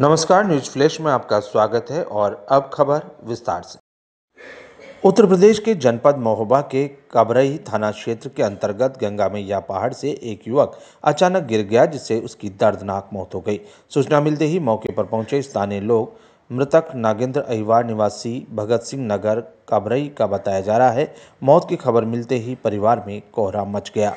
नमस्कार news flash में आपका स्वागत है और अब खबर विस्तार से उत्तर प्रदेश के जनपद महोबा के कबरई थाना क्षेत्र के अंतर्गत गंगा मैया पहाड़ से एक युवक अचानक गिर गया जिससे उसकी दर्दनाक मौत हो गई सूचना मिलते ही मौके पर पहुंचे स्थानीय लोग मृतक नागेंद्र अहिवार निवासी भगत सिंह नगर कबरई का बताया जा रहा है मौत की खबर मिलते ही परिवार में कोहरा मच गया